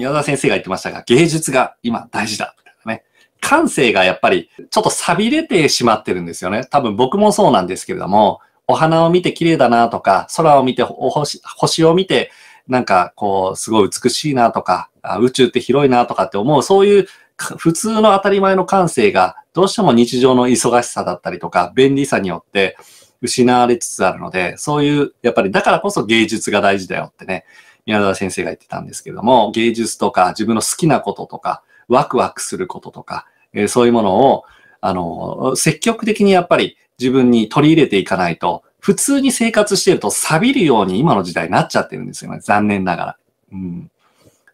宮沢先生が言ってましたが、芸術が今大事だ。ね。感性がやっぱりちょっと錆びれてしまってるんですよね。多分僕もそうなんですけれども、お花を見て綺麗だなとか、空を見て、星星を見て、なんかこう、すごい美しいなとか、宇宙って広いなとかって思う、そういう普通の当たり前の感性が、どうしても日常の忙しさだったりとか、便利さによって失われつつあるので、そういう、やっぱりだからこそ芸術が大事だよってね、稲田先生が言ってたんですけども、芸術とか自分の好きなこととか、ワクワクすることとか、えー、そういうものを、あの、積極的にやっぱり自分に取り入れていかないと、普通に生活してると錆びるように今の時代になっちゃってるんですよね。残念ながら。うん。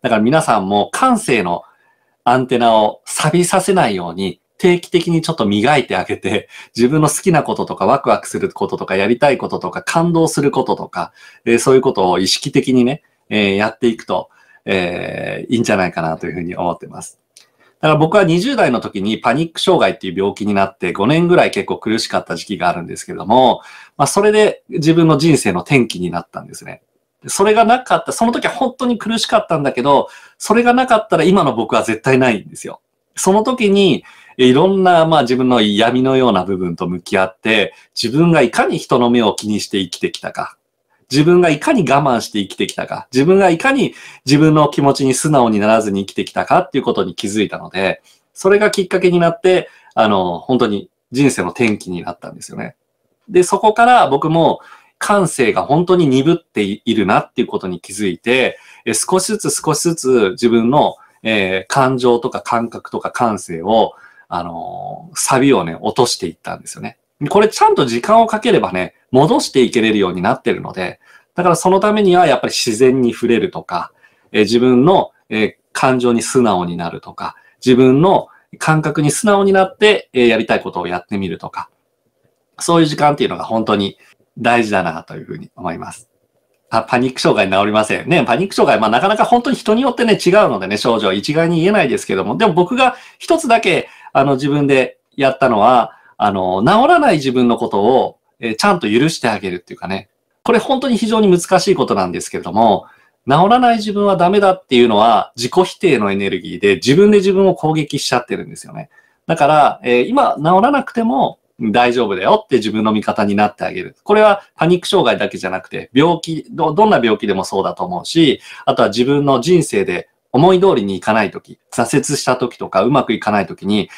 だから皆さんも感性のアンテナを錆びさせないように、定期的にちょっと磨いてあげて、自分の好きなこととかワクワクすることとかやりたいこととか感動することとか、えー、そういうことを意識的にね、えー、やっていくと、えー、いいんじゃないかなというふうに思ってます。だから僕は20代の時にパニック障害っていう病気になって5年ぐらい結構苦しかった時期があるんですけれども、まあそれで自分の人生の転機になったんですね。それがなかった、その時は本当に苦しかったんだけど、それがなかったら今の僕は絶対ないんですよ。その時に、いろんな、まあ自分の闇のような部分と向き合って、自分がいかに人の目を気にして生きてきたか、自分がいかに我慢して生きてきたか、自分がいかに自分の気持ちに素直にならずに生きてきたかっていうことに気づいたので、それがきっかけになって、あの、本当に人生の転機になったんですよね。で、そこから僕も感性が本当に鈍っているなっていうことに気づいて、少しずつ少しずつ自分の、えー、感情とか感覚とか感性を、あのー、サビをね、落としていったんですよね。これちゃんと時間をかければね、戻していけれるようになってるので、だからそのためにはやっぱり自然に触れるとか、え自分の、え感情に素直になるとか、自分の感覚に素直になって、えやりたいことをやってみるとか、そういう時間っていうのが本当に大事だなというふうに思います。あパニック障害治りません。ね、パニック障害、まあなかなか本当に人によってね、違うのでね、症状一概に言えないですけども、でも僕が一つだけ、あの自分でやったのは、あの、治らない自分のことを、えちゃんと許してあげるっていうかね。これ本当に非常に難しいことなんですけれども、治らない自分はダメだっていうのは自己否定のエネルギーで自分で自分を攻撃しちゃってるんですよね。だから、えー、今治らなくても大丈夫だよって自分の味方になってあげる。これはパニック障害だけじゃなくて、病気ど、どんな病気でもそうだと思うし、あとは自分の人生で思い通りにいかないとき、挫折したときとかうまくいかないときに、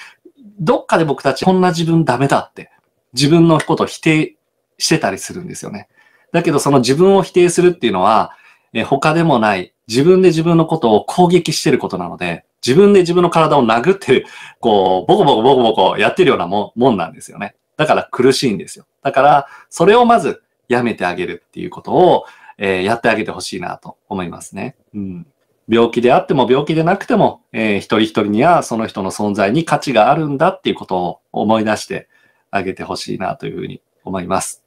どっかで僕たち、こんな自分ダメだって、自分のことを否定してたりするんですよね。だけど、その自分を否定するっていうのは、え他でもない、自分で自分のことを攻撃してることなので、自分で自分の体を殴って、こう、ボコボコボコボコやってるようなもんなんですよね。だから苦しいんですよ。だから、それをまずやめてあげるっていうことを、えー、やってあげてほしいなと思いますね。うん。病気であっても病気でなくても、えー、一人一人にはその人の存在に価値があるんだっていうことを思い出してあげてほしいなというふうに思います。